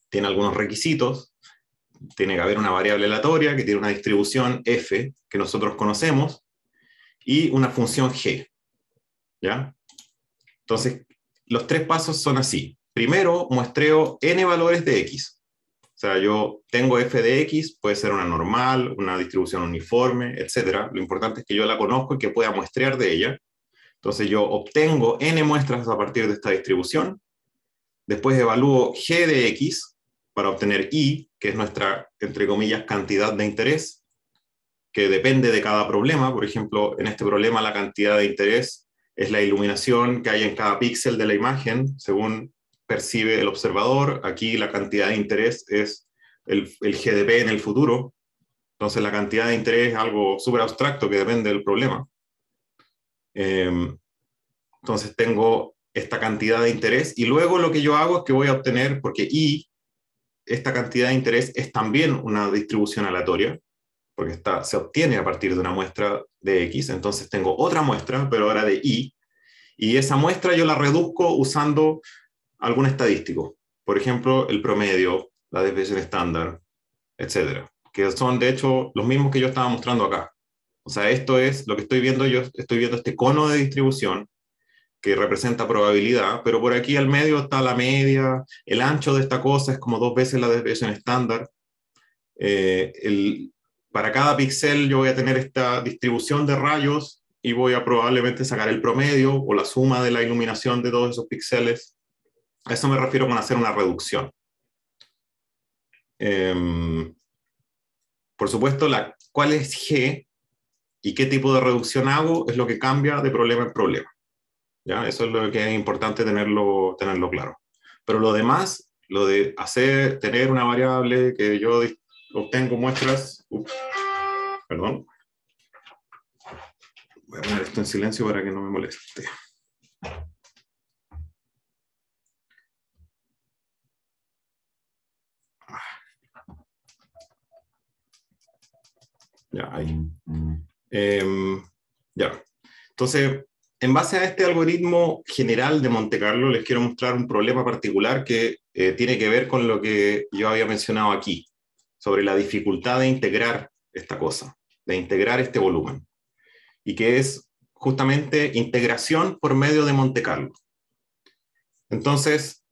tiene algunos requisitos, tiene que haber una variable aleatoria que tiene una distribución f que nosotros conocemos y una función g. ¿Ya? Entonces, los tres pasos son así. Primero, muestreo n valores de x. O sea, yo tengo f de x, puede ser una normal, una distribución uniforme, etc. Lo importante es que yo la conozco y que pueda muestrear de ella. Entonces yo obtengo n muestras a partir de esta distribución, después evalúo g de x para obtener i, que es nuestra, entre comillas, cantidad de interés, que depende de cada problema. Por ejemplo, en este problema la cantidad de interés es la iluminación que hay en cada píxel de la imagen, según percibe el observador. Aquí la cantidad de interés es el, el GDP en el futuro. Entonces la cantidad de interés es algo súper abstracto que depende del problema. Em, entonces tengo esta cantidad de interés y luego lo que yo hago es que voy a obtener, porque I, esta cantidad de interés es también una distribución aleatoria, porque está, se obtiene a partir de una muestra de X, entonces tengo otra muestra, pero ahora de Y, y esa muestra yo la reduzco usando algún estadístico, por ejemplo, el promedio, la desviación estándar, etcétera, que son de hecho los mismos que yo estaba mostrando acá. O sea, esto es lo que estoy viendo, yo estoy viendo este cono de distribución que representa probabilidad, pero por aquí al medio está la media, el ancho de esta cosa es como dos veces la desviación estándar. Eh, para cada píxel yo voy a tener esta distribución de rayos y voy a probablemente sacar el promedio o la suma de la iluminación de todos esos píxeles. A eso me refiero con hacer una reducción. Em, por supuesto, la, ¿cuál es G? y qué tipo de reducción hago es lo que cambia de problema en problema. ¿ya? Eso es lo que es importante tenerlo, tenerlo claro. Pero lo demás, lo de hacer, tener una variable que yo obtengo muestras, perdón, voy a poner esto en silencio para que no me moleste. Ah. Ya, ahí. Em, ya. Entonces, en base a este algoritmo general de Monte Carlo, les quiero mostrar un problema particular que eh, tiene que ver con lo que yo había mencionado aquí, sobre la dificultad de integrar esta cosa, de integrar este volumen, y que es justamente integración por medio de Monte Carlo. Entonces,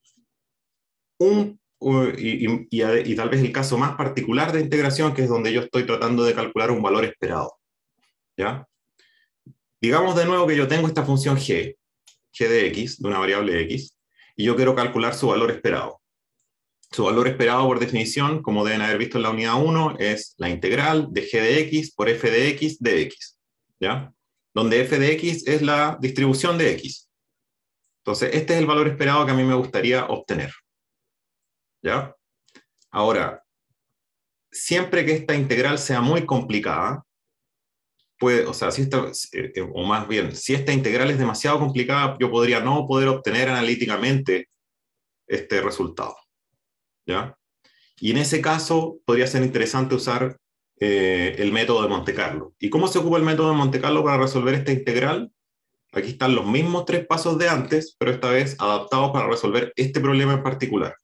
un, y tal vez el caso más particular de integración, que es donde yo estoy tratando de calcular un valor esperado. ¿ya? Digamos de nuevo que yo tengo esta función g, g de x, de una variable x, y yo quiero calcular su valor esperado. Su valor esperado, por definición, como deben haber visto en la unidad 1, es la integral de g de x por f de x de x, ¿ya? Donde f de x es la distribución de x. Entonces, este es el valor esperado que a mí me gustaría obtener. ¿Ya? Ahora, siempre que esta integral sea muy complicada, o sea, si eh, eh, o más bien, si esta integral es demasiado complicada, yo podría no poder obtener analíticamente este resultado. ¿Ya? Y en ese caso podría ser interesante usar eh, el método de Monte Carlo. ¿Y cómo se ocupa el método de Monte Carlo para resolver esta integral? Aquí están los mismos tres pasos de antes, pero esta vez adaptados para resolver este problema en particular.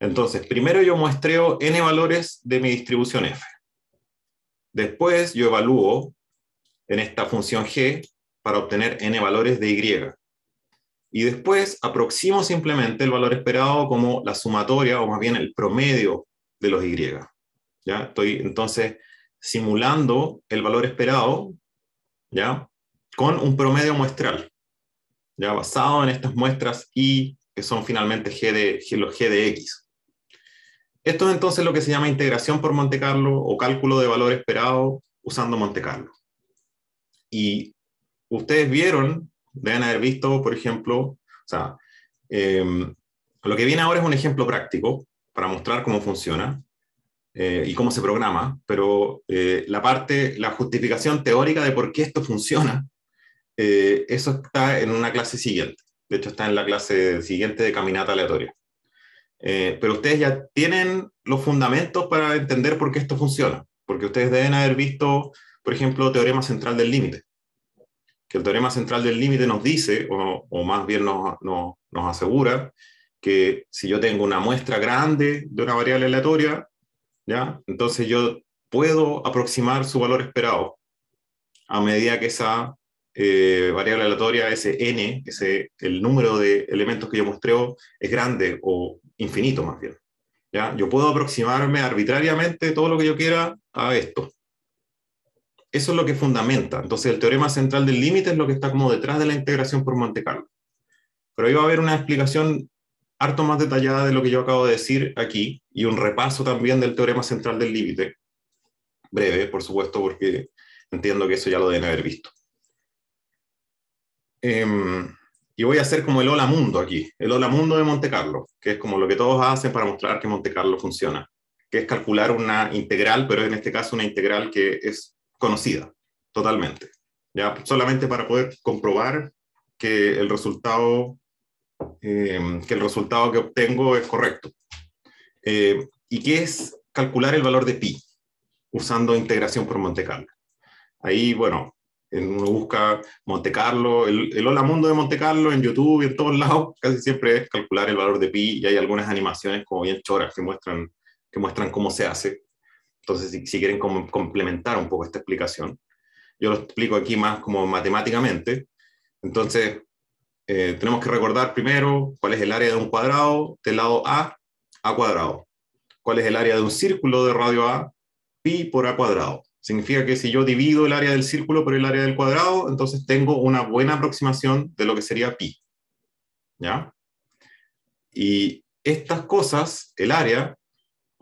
Entonces, primero yo muestreo n valores de mi distribución f. Después yo evalúo en esta función g para obtener n valores de y. Y después aproximo simplemente el valor esperado como la sumatoria, o más bien el promedio de los y. ¿ya? Estoy entonces simulando el valor esperado ¿ya? con un promedio muestral, ¿ya? basado en estas muestras y que son finalmente g de, los g de x. Esto es entonces lo que se llama integración por Monte Carlo o cálculo de valor esperado usando Monte Carlo. Y ustedes vieron, deben haber visto, por ejemplo, o sea, em, lo que viene ahora es un ejemplo práctico para mostrar cómo funciona eh, y cómo se programa, pero eh, la parte, la justificación teórica de por qué esto funciona, eh, eso está en una clase siguiente. De hecho, está en la clase siguiente de caminata aleatoria. Eh, pero ustedes ya tienen los fundamentos para entender por qué esto funciona, porque ustedes deben haber visto, por ejemplo, teorema central del límite, que el teorema central del límite nos dice, o, más bien nos, nos, asegura, que si yo tengo una muestra grande de una variable aleatoria, ¿ya? entonces yo puedo aproximar su valor esperado a medida que esa eh, variable aleatoria, ese n, ese, el número de elementos que yo muestreo, es grande o, infinito más bien. ¿ya? Yo puedo aproximarme arbitrariamente todo lo que yo quiera a esto. Eso es lo que fundamenta. Entonces, el teorema central del límite es lo que está como detrás de la integración por Monte Carlo. Pero ahí va a haber una explicación harto más detallada de lo que yo acabo de decir aquí y un repaso también del teorema central del límite. Breve, por supuesto, porque entiendo que eso ya lo deben haber visto. Eh, y voy a hacer como el Hola Mundo aquí, el Hola Mundo de Monte Carlo, que es como lo que todos hacen para mostrar que Monte Carlo funciona, que es calcular una integral, pero en este caso una integral que es conocida totalmente, ya solamente para poder comprobar que el resultado, em, que, el resultado que obtengo es correcto. Eh, ¿Y qué es calcular el valor de pi usando integración por Monte Carlo? Ahí, bueno, uno busca Monte Carlo, el, el, Hola Mundo de Monte Carlo en YouTube y en todos lados, casi siempre es calcular el valor de pi y hay algunas animaciones como bien choras que muestran, que muestran cómo se hace. Entonces, si, quieren complementar un poco esta explicación, yo lo explico aquí más como matemáticamente. Entonces, eh, tenemos que recordar primero cuál es el área de un cuadrado del lado A, A cuadrado. ¿Cuál es el área de un círculo de radio A? Pi por A cuadrado Significa que si yo divido el área del círculo por el área del cuadrado, entonces tengo una buena aproximación de lo que sería pi. ¿Ya? Y estas cosas, el área,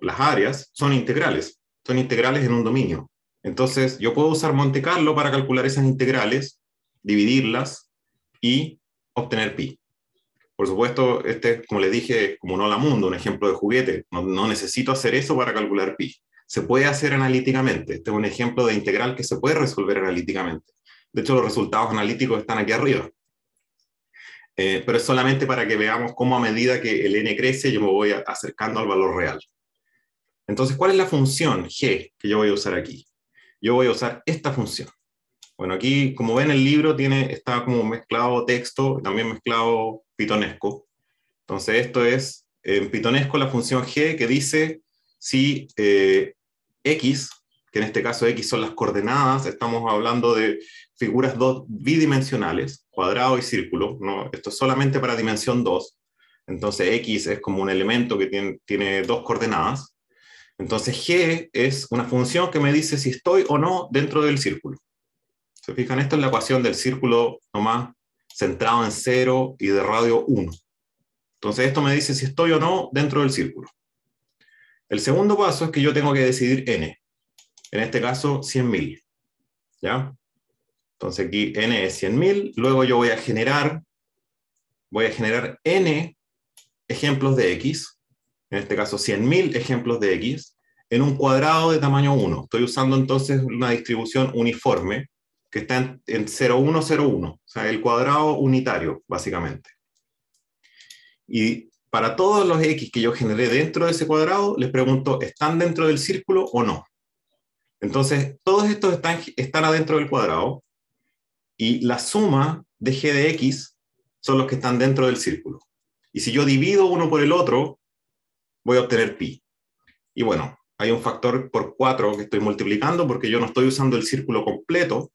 las áreas, son integrales. Son integrales en un dominio. Entonces, yo puedo usar Monte Carlo para calcular esas integrales, dividirlas y obtener pi. Por supuesto, este, como les dije, como no la mundo, un ejemplo de juguete. no necesito hacer eso para calcular pi se puede hacer analíticamente. Este es un ejemplo de integral que se puede resolver analíticamente. De hecho, los resultados analíticos están aquí arriba. Eh, pero es solamente para que veamos cómo a medida que el n crece yo me voy acercando al valor real. Entonces, ¿cuál es la función g que yo voy a usar aquí? Yo voy a usar esta función. Bueno, aquí, como ven, el libro tiene, está como mezclado texto, también mezclado pitonesco. Entonces, esto es en pitonesco la función g que dice si eh, X, que en este caso X son las coordenadas, estamos hablando de figuras dos, bidimensionales, cuadrado y círculo, ¿no? esto es solamente para dimensión 2, entonces X es como un elemento que tiene, dos coordenadas, entonces G es una función que me dice si estoy o no dentro del círculo. ¿Se fijan? esto es la ecuación del círculo nomás centrado en 0 y de radio 1. Entonces esto me dice si estoy o no dentro del círculo. El segundo paso es que yo tengo que decidir n. En este caso, 100.000. ¿Ya? Entonces aquí n es 100.000. Luego yo voy a generar, voy a generar n ejemplos de x. En este caso, 100.000 ejemplos de x en un cuadrado de tamaño 1. Estoy usando entonces una distribución uniforme que está en, 1, 0, 1. O sea, el cuadrado unitario, básicamente. Y para todos los X que yo generé dentro de ese cuadrado, les pregunto, ¿están dentro del círculo o no? Entonces, todos estos están, están adentro del cuadrado y la suma de g de x son los que están dentro del círculo. Y si yo divido uno por el otro, voy a obtener pi. Y bueno, hay un factor por 4 que estoy multiplicando porque yo no estoy usando el círculo completo.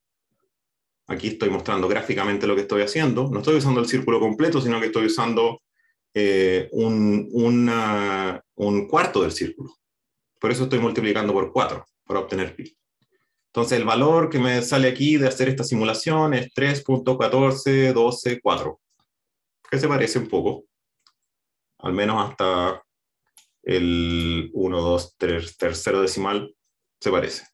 Aquí estoy mostrando gráficamente lo que estoy haciendo. No estoy usando el círculo completo, sino que estoy usando eh, un, un cuarto del círculo. Por eso estoy multiplicando por 4 para obtener pi. Entonces el valor que me sale aquí de hacer esta simulación es 3.14124, que se parece un poco, al menos hasta el 1, 2, 3, tercero decimal, se parece.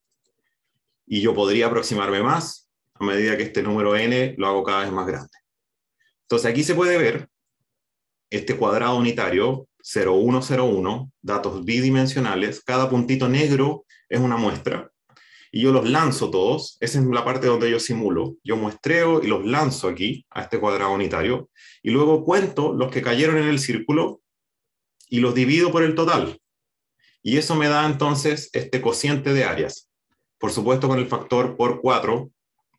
Y yo podría aproximarme más a medida que este número n lo hago cada vez más grande. Entonces aquí se puede ver este cuadrado unitario 0101, datos bidimensionales, cada puntito negro es una muestra. Y yo los lanzo todos, esa es la parte donde yo simulo. Yo muestreo y los lanzo aquí, a este cuadrado unitario, y luego cuento los que cayeron en el círculo y los divido por el total. Y eso me da entonces este cociente de áreas. Por supuesto con el factor por 4,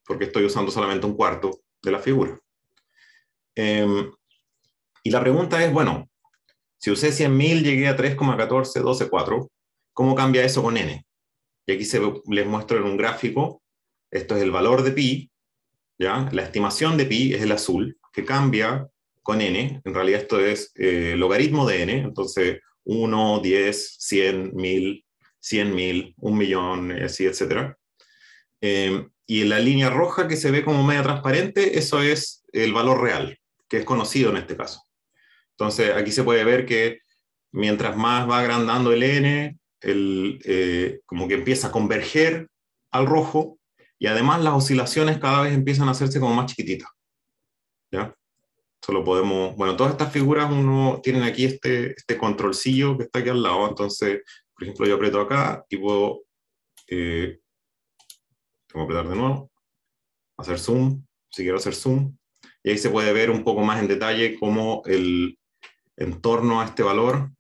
porque estoy usando solamente un cuarto de la figura. Em, y la pregunta es, bueno, si usé 100.000, llegué a 3,14124, ¿cómo cambia eso con n? Y aquí se, les muestro en un gráfico, esto es el valor de pi, ¿ya? la estimación de pi es el azul, que cambia con n, en realidad esto es eh, logaritmo de n, entonces 1, 10, 100, 1000, 100.000, mil, un millón, así, etc. Em, y en la línea roja que se ve como media transparente, eso es el valor real, que es conocido en este caso. Entonces, aquí se puede ver que mientras más va agrandando el N, el, eh, como que empieza a converger al rojo y además las oscilaciones cada vez empiezan a hacerse como más chiquititas. ¿Ya? Solo podemos, bueno, todas estas figuras uno tienen aquí este, este controlcillo que está aquí al lado, entonces, por ejemplo, yo aprieto acá y puedo, eh, tengo que apretar de nuevo, hacer zoom, si quiero hacer zoom, y ahí se puede ver un poco más en detalle cómo el, en torno a este valor,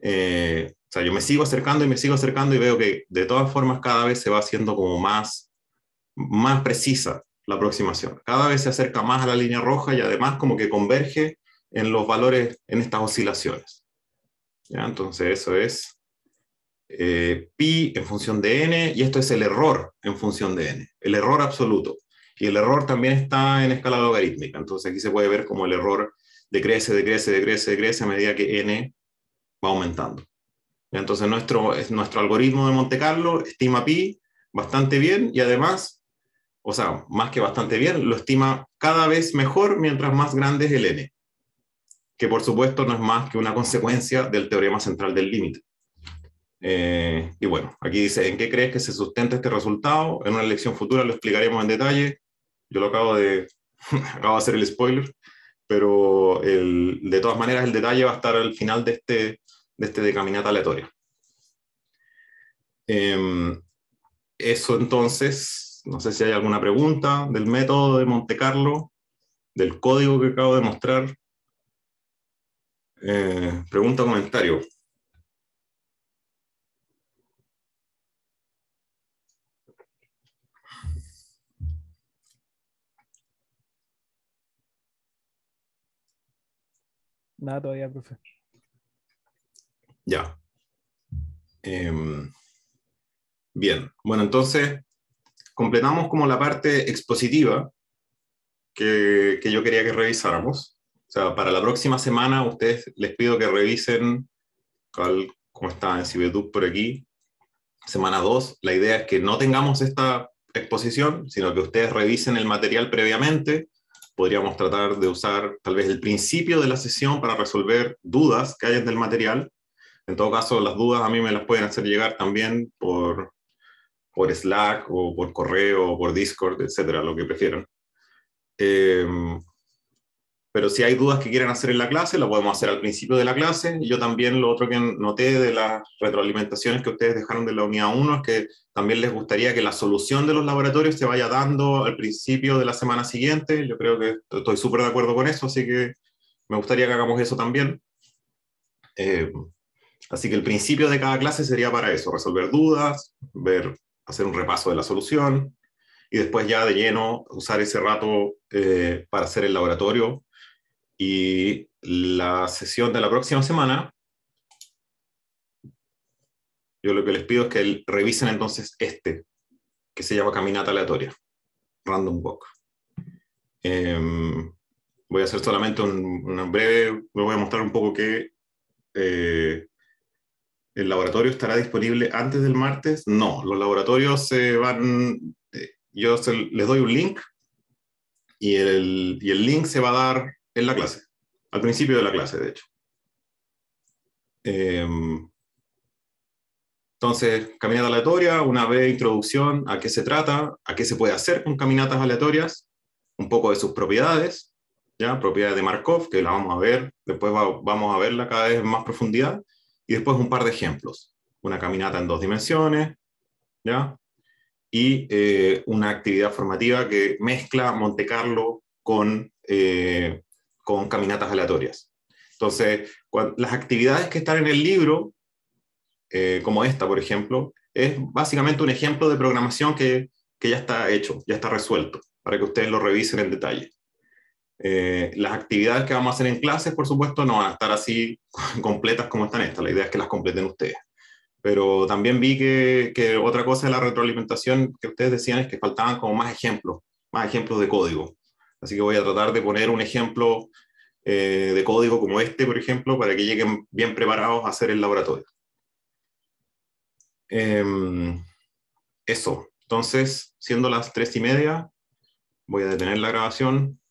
eh, o sea, yo me sigo acercando y me sigo acercando y veo que de todas formas cada vez se va haciendo como más, más precisa la aproximación. Cada vez se acerca más a la línea roja y además como que converge en los valores, en estas oscilaciones. ¿Ya? Entonces eso es eh, pi en función de n y esto es el error en función de n, el error absoluto. Y el error también está en escala logarítmica, entonces aquí se puede ver como el error decrece, decrece, decrece, decrece a medida que n va aumentando. Entonces nuestro, nuestro algoritmo de Monte Carlo estima pi bastante bien y además, o sea, más que bastante bien, lo estima cada vez mejor mientras más grande es el n, que por supuesto no es más que una consecuencia del teorema central del límite. Eh, y bueno, aquí dice, ¿en qué crees que se sustenta este resultado? En una lección futura lo explicaremos en detalle. Yo lo acabo de, acabo de hacer el spoiler pero de todas maneras el detalle va a estar al final de este, de este caminata aleatoria. Em, eso entonces, no sé si hay alguna pregunta del método de Monte Carlo, del código que acabo de mostrar. Eh, pregunta o comentario. Nada todavía, profe. Ya. Em, bien, bueno, entonces completamos como la parte expositiva que, que yo quería que revisáramos. O sea, para la próxima semana ustedes les pido que revisen tal como está en Cibetub por aquí. Semana 2, la idea es que no tengamos esta exposición, sino que ustedes revisen el material previamente podríamos tratar de usar tal vez el principio de la sesión para resolver dudas que hayan del material. En todo caso, las dudas a mí me las pueden hacer llegar también por, por Slack o por correo o por Discord, etcétera, lo que prefieran. Eh, pero si hay dudas que quieran hacer en la clase, la podemos hacer al principio de la clase. Y yo también lo otro que noté de las retroalimentaciones que ustedes dejaron de la unidad 1 es que también les gustaría que la solución de los laboratorios se vaya dando al principio de la semana siguiente. Yo creo que estoy súper de acuerdo con eso, así que me gustaría que hagamos eso también. Eh, así que el principio de cada clase sería para eso, resolver dudas, ver, hacer un repaso de la solución. Y después ya de lleno usar ese rato eh, para hacer el laboratorio, y la sesión de la próxima semana, yo lo que les pido es que revisen entonces este, que se llama Caminata Aleatoria, Random Walk. Em, voy a hacer solamente un, breve, voy a mostrar un poco que eh, el laboratorio estará disponible antes del martes. No, los laboratorios se van, eh, yo les doy un link y el, y el link se va a dar en la clase, al principio de la clase, de hecho. Em, entonces, caminata aleatoria, una breve introducción a qué se trata, a qué se puede hacer con caminatas aleatorias, un poco de sus propiedades, ya propiedades de Markov, que la vamos a ver, después vamos a verla cada vez en más profundidad, y después un par de ejemplos. Una caminata en dos dimensiones, ¿ya? y eh, una actividad formativa que mezcla Monte Carlo con eh, con caminatas aleatorias. Entonces, las actividades que están en el libro, eh, como esta, por ejemplo, es básicamente un ejemplo de programación que, ya está hecho, ya está resuelto, para que ustedes lo revisen en detalle. Eh, las actividades que vamos a hacer en clases, por supuesto, no van a estar así completas como están estas. La idea es que las completen ustedes. Pero también vi que, que otra cosa de la retroalimentación que ustedes decían es que faltaban como más ejemplos, más ejemplos de código. Así que voy a tratar de poner un ejemplo eh, de código como este, por ejemplo, para que lleguen bien preparados a hacer el laboratorio. Em, eso. Entonces, siendo las tres y media, voy a detener la grabación.